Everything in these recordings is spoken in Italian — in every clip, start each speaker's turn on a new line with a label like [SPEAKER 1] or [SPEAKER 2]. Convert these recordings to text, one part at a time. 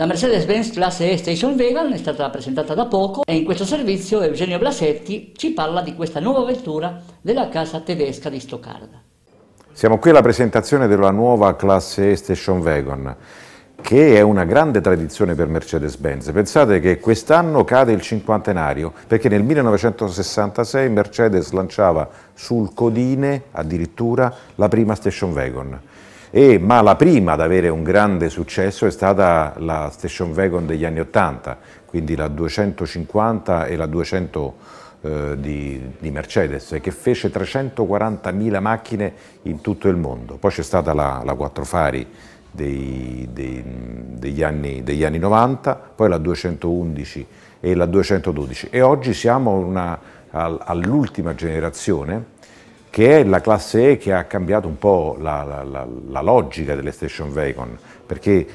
[SPEAKER 1] La Mercedes-Benz classe E Station Vegan è stata presentata da poco e in questo servizio Eugenio Blasetti ci parla di questa nuova vettura della casa tedesca di Stoccarda. Siamo qui alla presentazione della nuova classe E Station Wagon che è una grande tradizione per Mercedes-Benz. Pensate che quest'anno cade il cinquantenario, perché nel 1966 Mercedes lanciava sul Codine addirittura la prima station wagon e, ma la prima ad avere un grande successo è stata la station wagon degli anni 80, quindi la 250 e la 200 eh, di, di, Mercedes, che fece 340.000 macchine in tutto il mondo. Poi c'è stata la, la 4 Fari dei, dei, degli, anni, degli, anni, 90, poi la 211 e la 212 e oggi siamo all'ultima generazione che è la classe E che ha cambiato un po' la, la, la logica delle station wagon, perché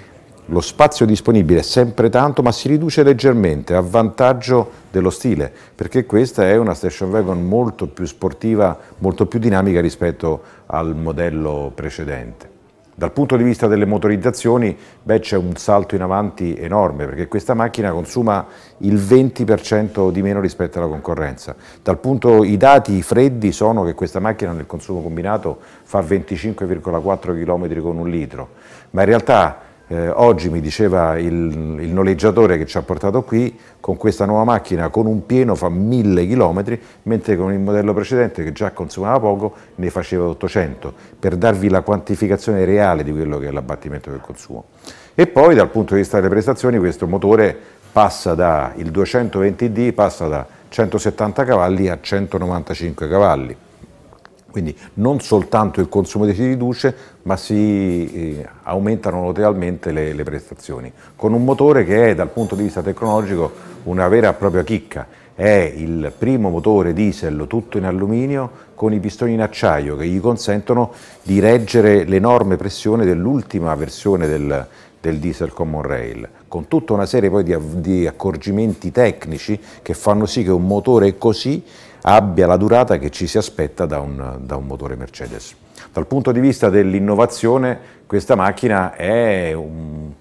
[SPEAKER 1] lo spazio disponibile è sempre tanto, ma si riduce leggermente a vantaggio dello stile, perché questa è una station wagon molto più sportiva, molto più dinamica rispetto al modello precedente. Dal punto di vista delle motorizzazioni c'è un salto in avanti enorme perché questa macchina consuma il 20% di meno rispetto alla concorrenza. Dal Punto, I dati freddi sono che questa macchina nel consumo combinato fa 25,4 km con un litro, ma in realtà eh, oggi mi diceva il, il, noleggiatore che ci ha portato qui, con questa nuova macchina con un pieno fa 1000 km, mentre con il modello precedente che già consumava poco ne faceva 800, per darvi la quantificazione reale di quello che è l'abbattimento del consumo. E poi dal punto di vista delle prestazioni questo motore passa da, il 220D passa da 170 cavalli a 195 cavalli quindi non soltanto il consumo si riduce, ma si eh, aumentano notevolmente le, le prestazioni, con un motore che è dal punto di vista tecnologico una vera e propria chicca è il primo motore diesel tutto in alluminio con i pistoni in acciaio che gli consentono di reggere l'enorme pressione dell'ultima versione del, del, diesel Common Rail, con tutta una serie poi di, di accorgimenti tecnici che fanno sì che un motore così abbia la durata che ci si aspetta da un, da un motore Mercedes. Dal punto di vista dell'innovazione questa macchina è un,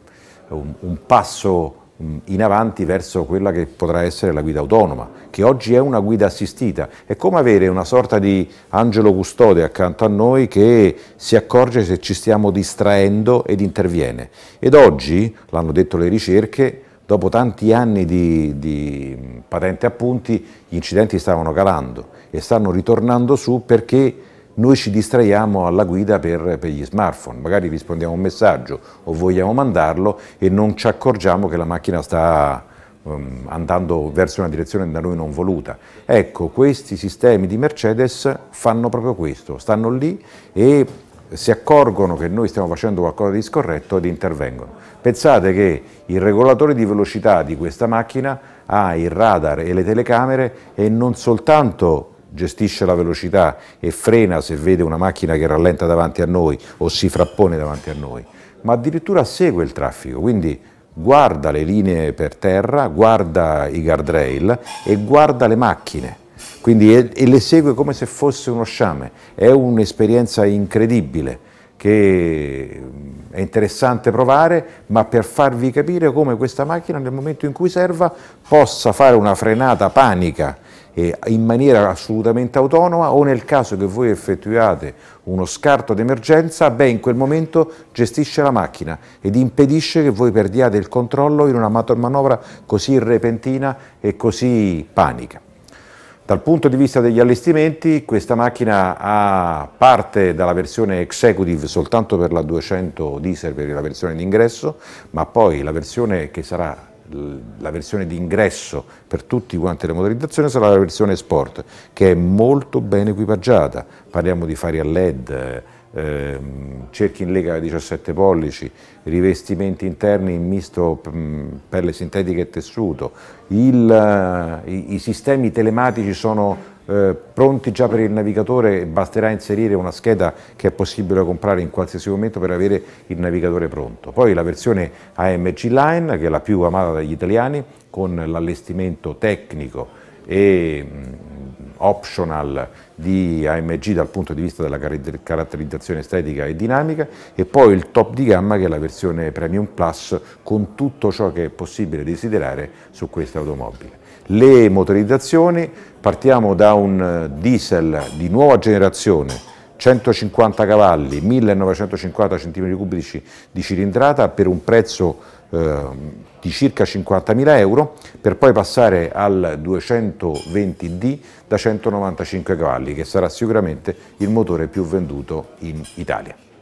[SPEAKER 1] un, un passo in avanti verso quella che potrà essere la guida autonoma, che oggi è una guida assistita. È come avere una sorta di angelo custode accanto a noi che si accorge se ci stiamo distraendo ed interviene. Ed oggi, l'hanno detto le ricerche, dopo tanti anni di, di patente appunti, gli incidenti stavano calando e stanno ritornando su perché noi ci distraiamo alla guida per, per, gli smartphone, magari rispondiamo a un messaggio o vogliamo mandarlo e non ci accorgiamo che la macchina sta um, andando verso una direzione da noi non voluta. Ecco, questi sistemi di Mercedes fanno proprio questo, stanno lì e si accorgono che noi stiamo facendo qualcosa di scorretto ed intervengono. Pensate che il regolatore di velocità di questa macchina ha il radar e le telecamere e non soltanto gestisce la velocità e frena se vede una macchina che rallenta davanti a noi o si frappone davanti a noi, ma addirittura segue il traffico, quindi guarda le linee per terra, guarda i guardrail e guarda le macchine. Quindi, e, le segue come se fosse uno sciame. È un'esperienza incredibile che mm, è interessante provare, ma per farvi capire come questa macchina nel momento in cui serva possa fare una frenata panica in maniera assolutamente autonoma o nel caso che voi effettuiate uno scarto d'emergenza, beh in quel momento gestisce la macchina ed impedisce che voi perdiate il controllo in una manovra così repentina e così panica. Dal punto di vista degli allestimenti, questa macchina ha, parte dalla versione executive soltanto per la 200 diesel, per la versione d'ingresso, ma poi la versione che sarà la versione di ingresso per tutte quante le motorizzazioni sarà la versione sport che è molto ben equipaggiata, parliamo di fari a led, Ehm, cerchi in lega 17 pollici, rivestimenti interni in misto mm, pelle sintetica e tessuto, il, eh, i, i, sistemi telematici sono eh, pronti già per il navigatore, basterà inserire una scheda che è possibile comprare in qualsiasi momento per avere il navigatore pronto. Poi la versione AMG Line, che è la più amata dagli italiani, con l'allestimento tecnico e mm, optional di AMG dal punto di vista della caratterizzazione estetica e dinamica e poi il top di gamma che è la versione Premium Plus con tutto ciò che è possibile desiderare su questa automobile. Le motorizzazioni, partiamo da un eh, diesel di nuova generazione 150 cavalli, 1950 cm3 di cilindrata per un prezzo eh, di circa 50.000 euro per poi passare al 220D da 195 cavalli che sarà sicuramente il motore più venduto in Italia.